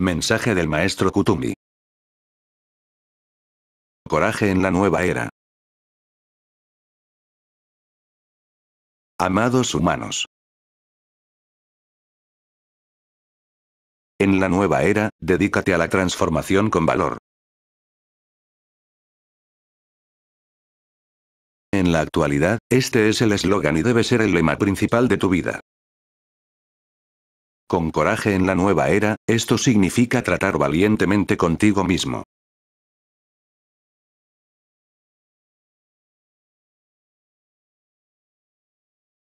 Mensaje del maestro Kutumbi. Coraje en la nueva era. Amados humanos. En la nueva era, dedícate a la transformación con valor. En la actualidad, este es el eslogan y debe ser el lema principal de tu vida. Con coraje en la nueva era, esto significa tratar valientemente contigo mismo.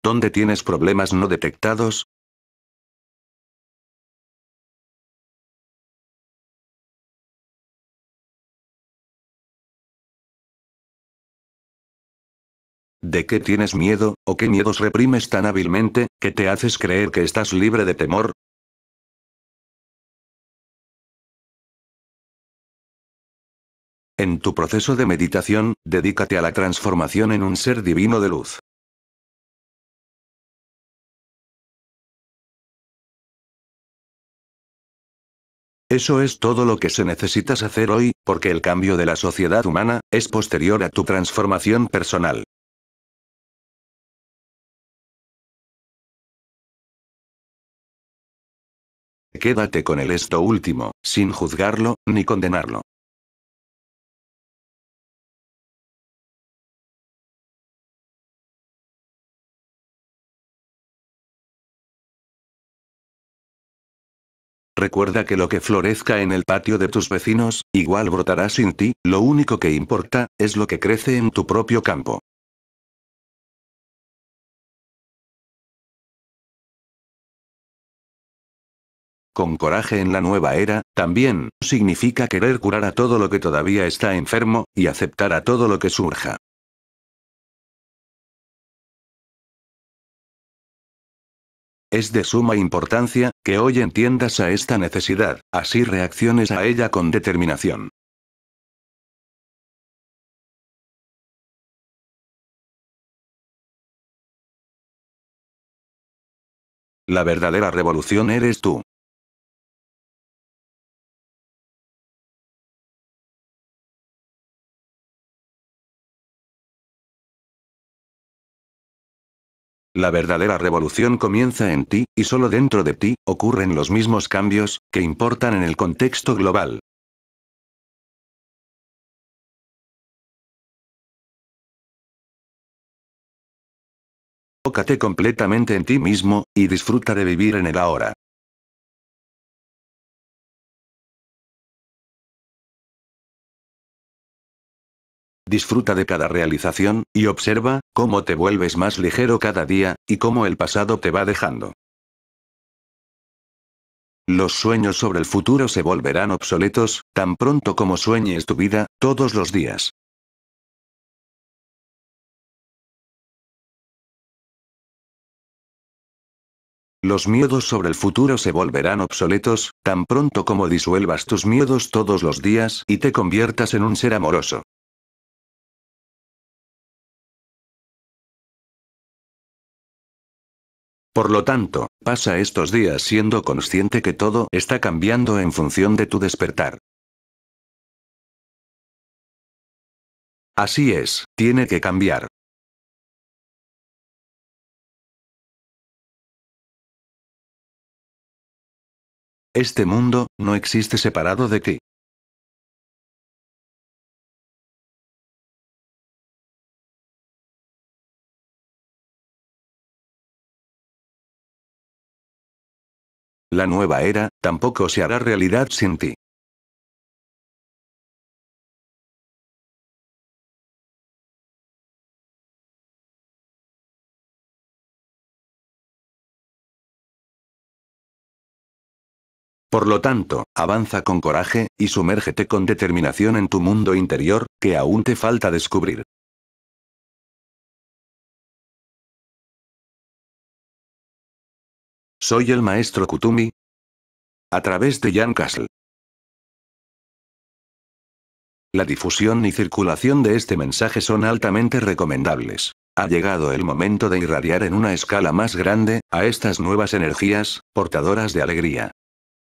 ¿Dónde tienes problemas no detectados? ¿De qué tienes miedo, o qué miedos reprimes tan hábilmente, que te haces creer que estás libre de temor? En tu proceso de meditación, dedícate a la transformación en un ser divino de luz. Eso es todo lo que se necesitas hacer hoy, porque el cambio de la sociedad humana, es posterior a tu transformación personal. quédate con el esto último, sin juzgarlo, ni condenarlo. Recuerda que lo que florezca en el patio de tus vecinos, igual brotará sin ti, lo único que importa, es lo que crece en tu propio campo. con coraje en la nueva era, también, significa querer curar a todo lo que todavía está enfermo, y aceptar a todo lo que surja. Es de suma importancia, que hoy entiendas a esta necesidad, así reacciones a ella con determinación. La verdadera revolución eres tú. La verdadera revolución comienza en ti, y solo dentro de ti, ocurren los mismos cambios, que importan en el contexto global. Pócate completamente en ti mismo, y disfruta de vivir en el ahora. Disfruta de cada realización, y observa, cómo te vuelves más ligero cada día, y cómo el pasado te va dejando. Los sueños sobre el futuro se volverán obsoletos, tan pronto como sueñes tu vida, todos los días. Los miedos sobre el futuro se volverán obsoletos, tan pronto como disuelvas tus miedos todos los días y te conviertas en un ser amoroso. Por lo tanto, pasa estos días siendo consciente que todo está cambiando en función de tu despertar. Así es, tiene que cambiar. Este mundo, no existe separado de ti. La nueva era, tampoco se hará realidad sin ti. Por lo tanto, avanza con coraje, y sumérgete con determinación en tu mundo interior, que aún te falta descubrir. Soy el maestro Kutumi. A través de Jan Castle. La difusión y circulación de este mensaje son altamente recomendables. Ha llegado el momento de irradiar en una escala más grande, a estas nuevas energías, portadoras de alegría.